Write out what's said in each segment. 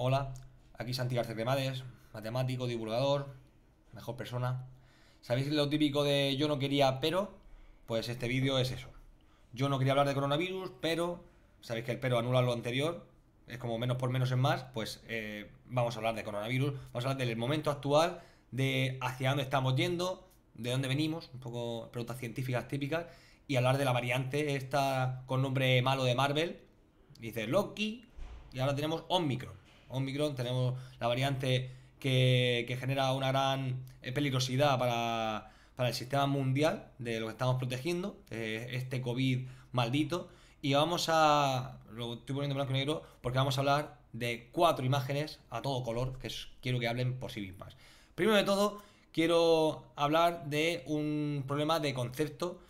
Hola, aquí Santi García Cremades, matemático, divulgador, mejor persona. ¿Sabéis lo típico de yo no quería, pero? Pues este vídeo es eso. Yo no quería hablar de coronavirus, pero sabéis que el pero anula lo anterior, es como menos por menos es más, pues eh, vamos a hablar de coronavirus, vamos a hablar del momento actual, de hacia dónde estamos yendo, de dónde venimos, un poco preguntas científicas típicas, y hablar de la variante esta con nombre malo de Marvel, dice Loki, y ahora tenemos Omicron. Omicron, tenemos la variante que, genera una gran eh, peligrosidad para, el sistema mundial de lo que estamos protegiendo, eh, este COVID maldito. Y vamos a. Lo estoy poniendo blanco y negro porque vamos a hablar de cuatro imágenes a todo color que quiero que hablen por sí mismas. Primero de todo, quiero hablar de un problema de concepto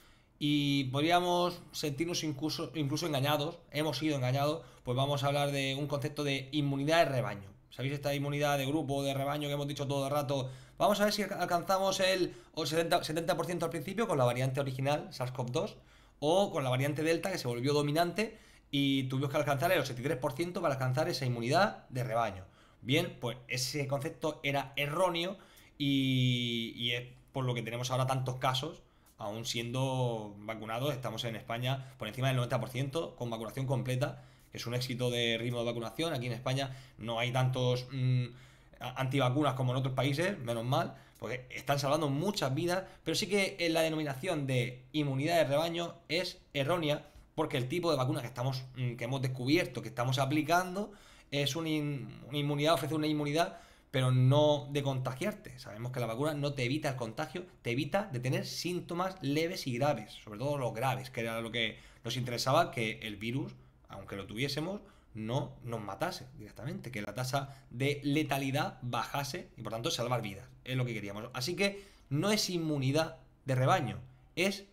y podríamos sentirnos incluso, incluso engañados, hemos sido engañados, pues vamos a hablar de un concepto de inmunidad de rebaño. ¿Sabéis esta inmunidad de grupo, de rebaño que hemos dicho todo el rato? Vamos a ver si alcanzamos el 70%, al principio con la variante original, SARS-CoV-2, o con la variante Delta que se volvió dominante y tuvimos que alcanzar el 83% para alcanzar esa inmunidad de rebaño. Bien, pues ese concepto era erróneo y, y es por lo que tenemos ahora tantos casos aún siendo vacunados, estamos en España por encima del 90% con vacunación completa, que es un éxito de ritmo de vacunación. Aquí en España no hay tantos mm, antivacunas como en otros países, menos mal, porque están salvando muchas vidas, pero sí que eh, la denominación de inmunidad de rebaño es errónea, porque el tipo de vacuna que, estamos, mm, que hemos descubierto, que estamos aplicando, es una inmunidad, ofrece una inmunidad pero no de contagiarte. Sabemos que la vacuna no te evita el contagio, te evita de tener síntomas leves y graves, sobre todo los graves, que era lo que nos interesaba que el virus, aunque lo tuviésemos, no nos matase directamente, que la tasa de letalidad bajase y por tanto salvar vidas, es lo que queríamos. Así que no es inmunidad de rebaño, es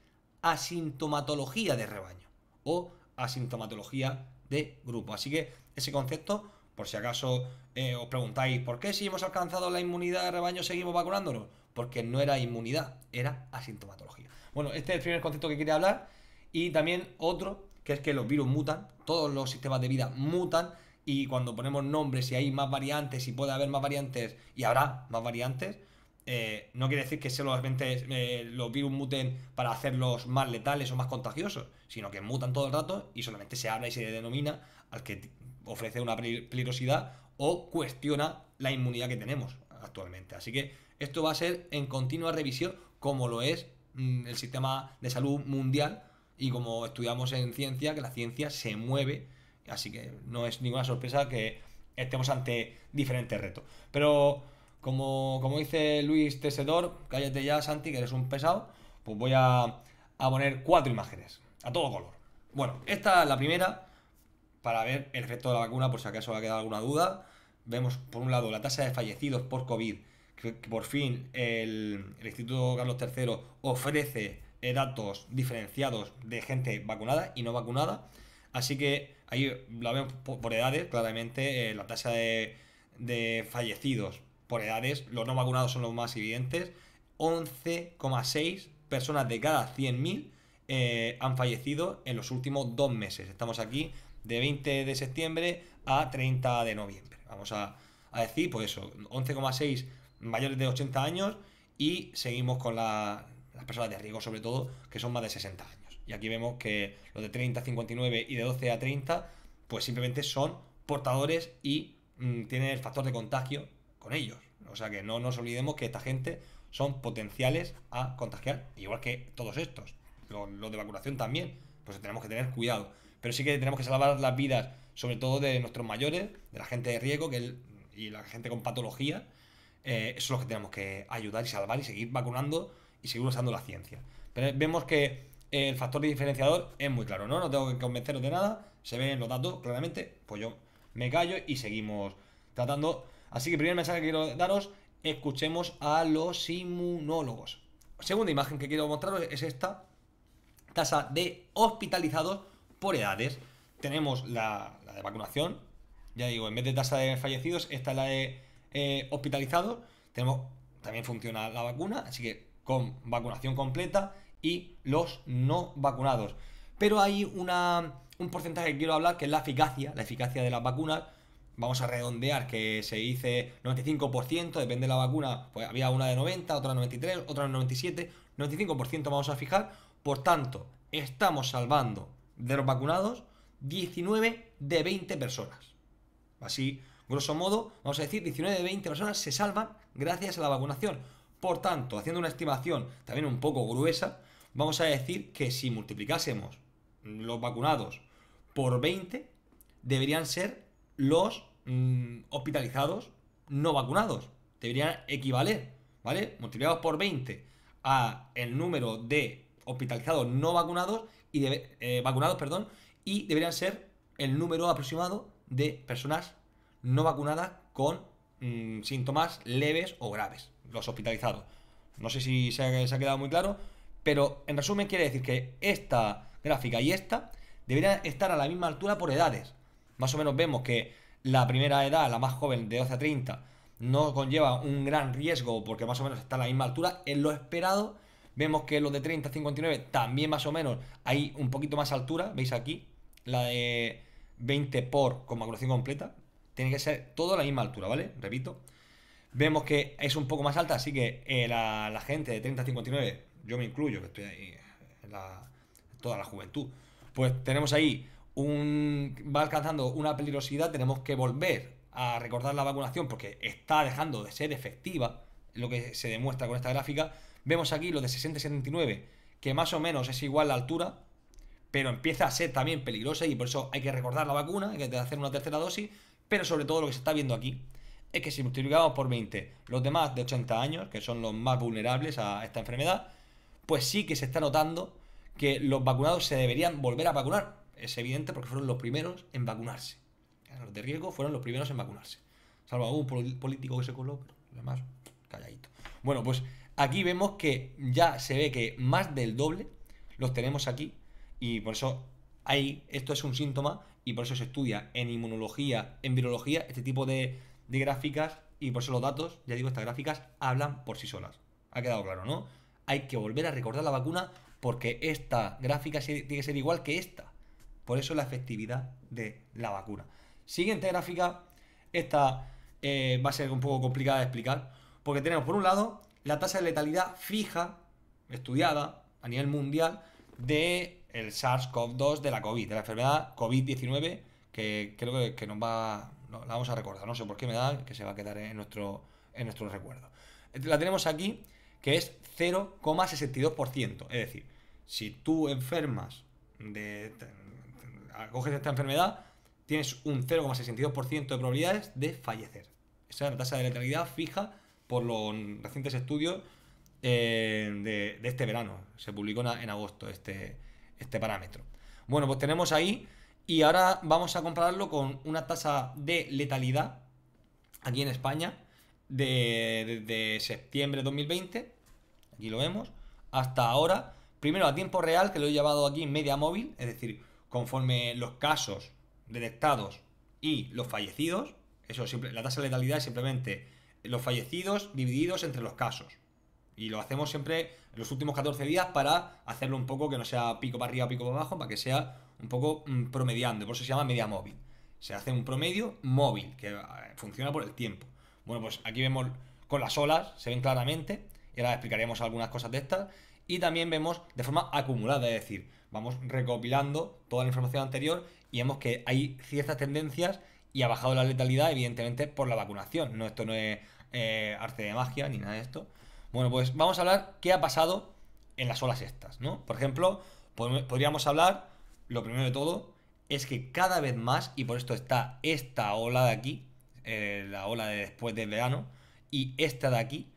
asintomatología de rebaño o asintomatología de grupo. Así que ese concepto por si acaso eh, os preguntáis, ¿por qué si hemos alcanzado la inmunidad de rebaño seguimos vacunándonos? Porque no era inmunidad, era asintomatología. Bueno, este es el primer concepto que quería hablar. Y también otro, que es que los virus mutan, todos los sistemas de vida mutan. Y cuando ponemos nombres, y hay más variantes, y puede haber más variantes, y habrá más variantes, eh, no quiere decir que solamente eh, los virus muten para hacerlos más letales o más contagiosos, sino que mutan todo el rato y solamente se habla y se denomina al que ofrece una peligrosidad o cuestiona la inmunidad que tenemos actualmente. Así que esto va a ser en continua revisión como lo es mm, el sistema de salud mundial y como estudiamos en ciencia, que la ciencia se mueve, así que no es ninguna sorpresa que estemos ante diferentes retos. Pero como, como dice Luis Tesedor, cállate ya Santi, que eres un pesado, pues voy a, a poner cuatro imágenes, a todo color. Bueno, esta es la primera, para ver el efecto de la vacuna, por si acaso va quedado alguna duda. Vemos, por un lado, la tasa de fallecidos por COVID, que por fin el, Instituto Carlos III ofrece eh, datos diferenciados de gente vacunada y no vacunada. Así que ahí la vemos por edades, claramente, eh, la tasa de, fallecidos por edades, los no vacunados son los más evidentes. 11,6 personas de cada 100.000 eh, han fallecido en los últimos dos meses. Estamos aquí de 20 de septiembre a 30 de noviembre. Vamos a, decir, pues eso, 11,6 mayores de 80 años y seguimos con las personas de riesgo, sobre todo, que son más de 60 años. Y aquí vemos que los de 30 a 59 y de 12 a 30, pues simplemente son portadores y mm, tienen el factor de contagio con ellos. O sea que no nos olvidemos que esta gente son potenciales a contagiar, igual que todos estos. los de vacunación también, pues tenemos que tener cuidado pero sí que tenemos que salvar las vidas, sobre todo de nuestros mayores, de la gente de riesgo que y la gente con patología. Eh, eso es lo que tenemos que ayudar y salvar y seguir vacunando y seguir usando la ciencia. Pero vemos que el factor diferenciador es muy claro, ¿no? No tengo que convenceros de nada, se ven los datos claramente, pues yo me callo y seguimos tratando. Así que el primer mensaje que quiero daros, escuchemos a los inmunólogos. Segunda imagen que quiero mostraros es esta tasa de hospitalizados por edades, tenemos la, de vacunación, ya digo, en vez de tasa de fallecidos, esta es la de hospitalizados, tenemos, también funciona la vacuna, así que con vacunación completa y los no vacunados. Pero hay un porcentaje que quiero hablar, que es la eficacia, la eficacia de las vacunas, vamos a redondear que se dice 95%, depende de la vacuna, pues había una de 90, otra de 93, otra 97, 95% vamos a fijar, por tanto, estamos salvando de los vacunados, 19 de 20 personas. Así, grosso modo, vamos a decir, 19 de 20 personas se salvan gracias a la vacunación. Por tanto, haciendo una estimación también un poco gruesa, vamos a decir que si multiplicásemos los vacunados por 20, deberían ser los mm, hospitalizados no vacunados. Deberían equivaler, ¿vale? Multiplicados por 20 a el número de hospitalizados no vacunados y eh, vacunados, perdón, y deberían ser el número aproximado de personas no vacunadas con mm, síntomas leves o graves, los hospitalizados. No sé si se ha, quedado muy claro, pero en resumen quiere decir que esta gráfica y esta deberían estar a la misma altura por edades. Más o menos vemos que la primera edad, la más joven de 12 a 30, no conlleva un gran riesgo porque más o menos está a la misma altura en lo esperado Vemos que los de 30 59 también más o menos hay un poquito más altura, veis aquí, la de 20 por con vacunación completa. Tiene que ser toda la misma altura, ¿vale? Repito. Vemos que es un poco más alta, así que eh, la, gente de 30 59, yo me incluyo, que estoy ahí eh, toda la juventud, pues tenemos ahí un, va alcanzando una peligrosidad, tenemos que volver a recordar la vacunación porque está dejando de ser efectiva, lo que se demuestra con esta gráfica, Vemos aquí los de 60-79, que más o menos es igual la altura, pero empieza a ser también peligrosa y por eso hay que recordar la vacuna, hay que hacer una tercera dosis, pero sobre todo lo que se está viendo aquí es que si multiplicamos por 20 los demás de 80 años, que son los más vulnerables a esta enfermedad, pues sí que se está notando que los vacunados se deberían volver a vacunar. Es evidente porque fueron los primeros en vacunarse. Los de riesgo fueron los primeros en vacunarse. Salvo algún político que se coló, pero demás, calladito. Bueno, pues Aquí vemos que ya se ve que más del doble los tenemos aquí y por eso hay, esto es un síntoma y por eso se estudia en inmunología, en virología, este tipo de, gráficas y por eso los datos, ya digo, estas gráficas hablan por sí solas. Ha quedado claro, ¿no? Hay que volver a recordar la vacuna porque esta gráfica tiene que ser igual que esta. Por eso la efectividad de la vacuna. Siguiente gráfica, esta eh, va a ser un poco complicada de explicar, porque tenemos por un lado la tasa de letalidad fija, estudiada a nivel mundial, de el SARS-CoV-2 de la COVID, de la enfermedad COVID-19, que creo que, nos va, la vamos a recordar, no sé por qué me da, que se va a quedar en nuestro, en nuestro recuerdo. La tenemos aquí, que es 0,62%, es decir, si tú enfermas de, acoges esta enfermedad, tienes un 0,62% de probabilidades de fallecer. Esa es la tasa de letalidad fija por los recientes estudios eh, de, este verano. Se publicó en, agosto este, este parámetro. Bueno, pues tenemos ahí y ahora vamos a compararlo con una tasa de letalidad aquí en España de, septiembre de 2020. Aquí lo vemos. Hasta ahora, primero a tiempo real, que lo he llevado aquí en media móvil, es decir, conforme los casos detectados y los fallecidos. Eso siempre, la tasa de letalidad es simplemente los fallecidos divididos entre los casos. Y lo hacemos siempre en los últimos 14 días para hacerlo un poco que no sea pico para arriba, pico para abajo, para que sea un poco mm, promediando. Por eso se llama media móvil. Se hace un promedio móvil que eh, funciona por el tiempo. Bueno, pues aquí vemos con las olas, se ven claramente. Y ahora explicaremos algunas cosas de estas. Y también vemos de forma acumulada, es decir, vamos recopilando toda la información anterior y vemos que hay ciertas tendencias y ha bajado la letalidad, evidentemente, por la vacunación. No, esto no es eh, arte de magia ni nada de esto. Bueno, pues vamos a hablar qué ha pasado en las olas estas, ¿no? Por ejemplo, podríamos hablar, lo primero de todo, es que cada vez más, y por esto está esta ola de aquí, eh, la ola de después del verano, y esta de aquí,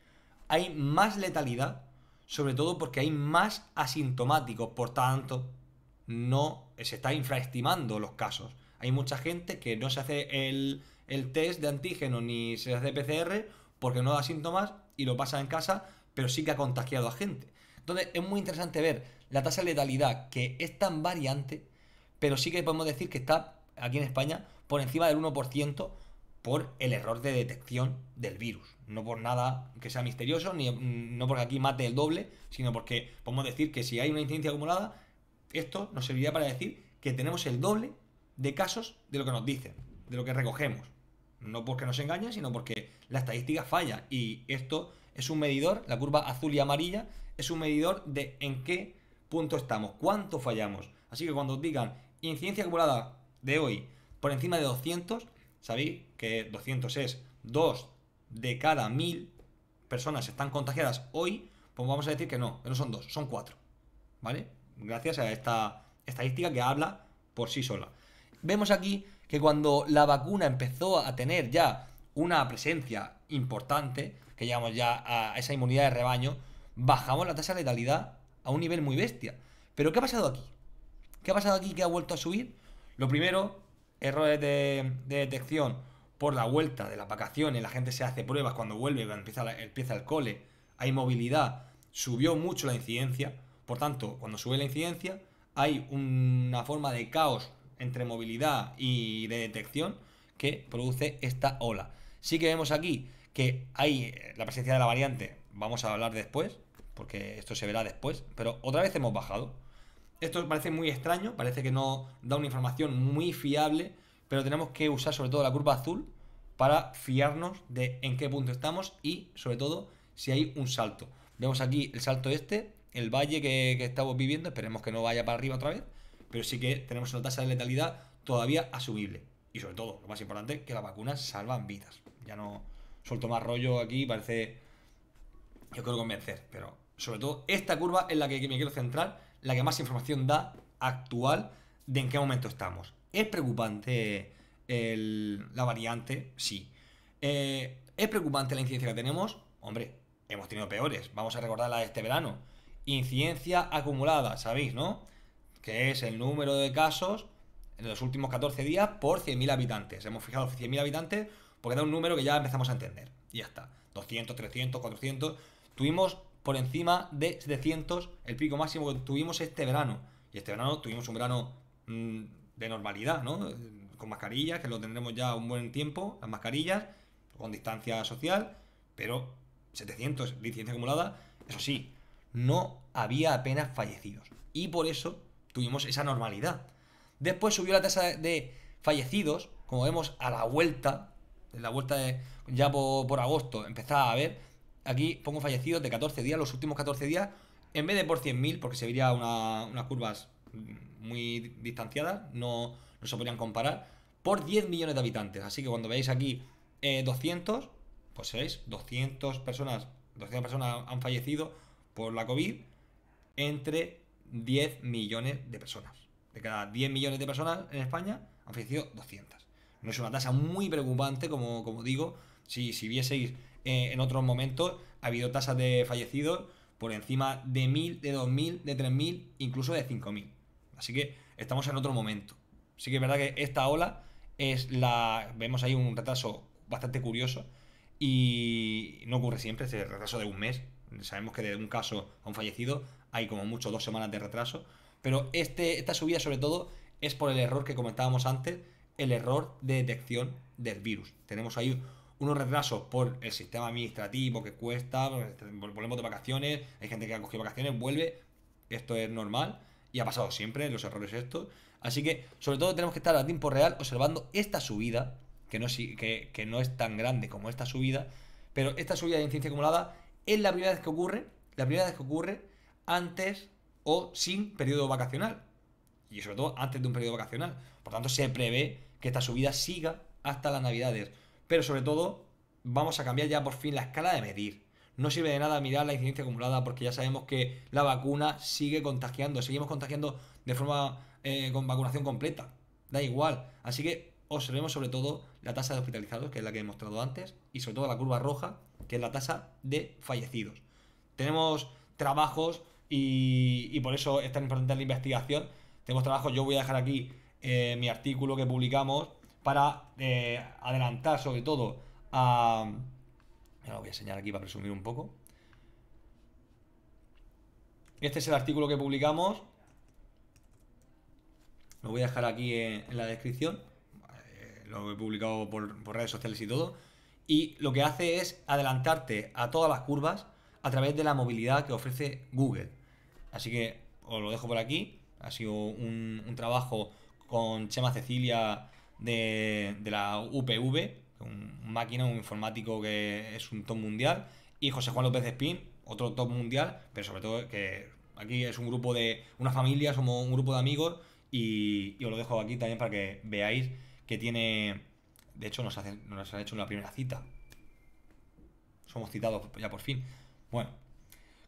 hay más letalidad, sobre todo porque hay más asintomáticos, por tanto, no se está infraestimando los casos. Hay mucha gente que no se hace el, el test de antígeno ni se hace PCR porque no da síntomas y lo pasa en casa, pero sí que ha contagiado a gente. Entonces es muy interesante ver la tasa de letalidad que es tan variante, pero sí que podemos decir que está aquí en España por encima del 1% por el error de detección del virus. No por nada que sea misterioso, ni mm, no porque aquí mate el doble, sino porque podemos decir que si hay una incidencia acumulada, esto nos serviría para decir que tenemos el doble de casos de lo que nos dicen, de lo que recogemos. No porque nos engañen, sino porque la estadística falla. Y esto es un medidor, la curva azul y amarilla, es un medidor de en qué punto estamos, cuánto fallamos. Así que cuando os digan incidencia acumulada de hoy por encima de 200, sabéis que 200 es 2 de cada 1000 personas están contagiadas hoy, pues vamos a decir que no, que no son 2, son 4. ¿Vale? Gracias a esta estadística que habla por sí sola. Vemos aquí que cuando la vacuna empezó a tener ya una presencia importante, que llegamos ya a esa inmunidad de rebaño, bajamos la tasa de letalidad a un nivel muy bestia. Pero ¿qué ha pasado aquí? ¿Qué ha pasado aquí que ha vuelto a subir? Lo primero, errores de, detección por la vuelta de las vacaciones, la gente se hace pruebas cuando vuelve, cuando empieza el cole, hay movilidad, subió mucho la incidencia, por tanto, cuando sube la incidencia, hay una forma de caos entre movilidad y de detección que produce esta ola. Sí que vemos aquí que hay eh, la presencia de la variante, vamos a hablar después, porque esto se verá después, pero otra vez hemos bajado. Esto parece muy extraño, parece que no da una información muy fiable, pero tenemos que usar sobre todo la curva azul para fiarnos de en qué punto estamos y sobre todo si hay un salto. Vemos aquí el salto este, el valle que, que estamos viviendo, esperemos que no vaya para arriba otra vez, pero sí que tenemos una tasa de letalidad todavía asumible. Y sobre todo, lo más importante, que las vacunas salvan vidas. Ya no suelto más rollo aquí, parece... Yo quiero convencer, pero sobre todo esta curva es la que me quiero centrar, la que más información da actual de en qué momento estamos. ¿Es preocupante la variante? Sí. Eh, ¿Es preocupante la incidencia que tenemos? Hombre, hemos tenido peores. Vamos a recordarla de este verano. Incidencia acumulada, ¿sabéis, no? que es el número de casos en los últimos 14 días por 100.000 habitantes. Hemos fijado 100.000 habitantes porque da un número que ya empezamos a entender. Y ya está. 200, 300, 400. Tuvimos por encima de 700 el pico máximo que tuvimos este verano. Y este verano tuvimos un verano mm, de normalidad, ¿no? Con mascarillas, que lo tendremos ya un buen tiempo, las mascarillas, con distancia social, pero 700 licencia acumulada, eso sí, no había apenas fallecidos. Y por eso tuvimos esa normalidad. Después subió la tasa de fallecidos, como vemos, a la vuelta, en la vuelta de, ya por, agosto empezaba a ver, aquí pongo fallecidos de 14 días, los últimos 14 días, en vez de por 100.000, porque se vería unas curvas muy distanciadas, no, no se podrían comparar, por 10 millones de habitantes. Así que cuando veáis aquí 200, eh, pues veis, 200 personas, 200 personas han fallecido por la COVID entre 10 millones de personas. De cada 10 millones de personas en España han fallecido 200. No es una tasa muy preocupante, como, como digo, si, vieseis eh, en otros momentos, ha habido tasas de fallecidos por encima de 1.000, de 2.000, de 3.000, incluso de 5.000. Así que estamos en otro momento. Así que es verdad que esta ola es la... Vemos ahí un retraso bastante curioso y no ocurre siempre, ese retraso de un mes. Sabemos que de un caso a un fallecido hay como mucho dos semanas de retraso. Pero este, esta subida sobre todo es por el error que comentábamos antes, el error de detección del virus. Tenemos ahí unos retrasos por el sistema administrativo que cuesta, volvemos de vacaciones, hay gente que ha cogido vacaciones, vuelve, esto es normal y ha pasado siempre los errores estos. Así que sobre todo tenemos que estar a tiempo real observando esta subida, que no que, que no es tan grande como esta subida, pero esta subida de incidencia acumulada es la primera vez que ocurre, la primera vez que ocurre antes o sin periodo vacacional. Y sobre todo antes de un periodo vacacional. Por tanto, se prevé que esta subida siga hasta las navidades. Pero sobre todo, vamos a cambiar ya por fin la escala de medir. No sirve de nada mirar la incidencia acumulada porque ya sabemos que la vacuna sigue contagiando. Seguimos contagiando de forma eh, con vacunación completa. Da igual. Así que observemos sobre todo la tasa de hospitalizados, que es la que he mostrado antes, y sobre todo la curva roja, que es la tasa de fallecidos. Tenemos trabajos y, por eso es tan importante la investigación. Tenemos trabajo, yo voy a dejar aquí eh, mi artículo que publicamos para eh, adelantar sobre todo a... Me lo voy a enseñar aquí para presumir un poco. Este es el artículo que publicamos. Lo voy a dejar aquí eh, en, la descripción. lo he publicado por, redes sociales y todo. Y lo que hace es adelantarte a todas las curvas a través de la movilidad que ofrece Google. Así que os lo dejo por aquí. Ha sido un, trabajo con Chema Cecilia de, la UPV, un máquina, un informático que es un top mundial, y José Juan López Espín, otro top mundial, pero sobre todo que aquí es un grupo de una familia, somos un grupo de amigos, y, os lo dejo aquí también para que veáis que tiene. De hecho, nos, hace, nos han hecho una primera cita. Somos citados ya por fin. Bueno,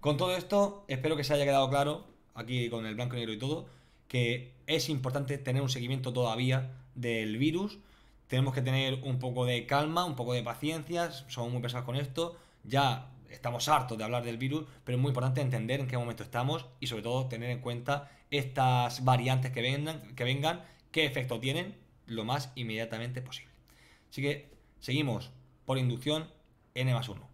con todo esto, espero que se haya quedado claro, aquí con el blanco y negro y todo, que es importante tener un seguimiento todavía del virus. Tenemos que tener un poco de calma, un poco de paciencia, somos muy pesados con esto. Ya estamos hartos de hablar del virus, pero es muy importante entender en qué momento estamos y sobre todo tener en cuenta estas variantes que vengan, que vengan qué efecto tienen lo más inmediatamente posible. Así que seguimos por inducción N más 1.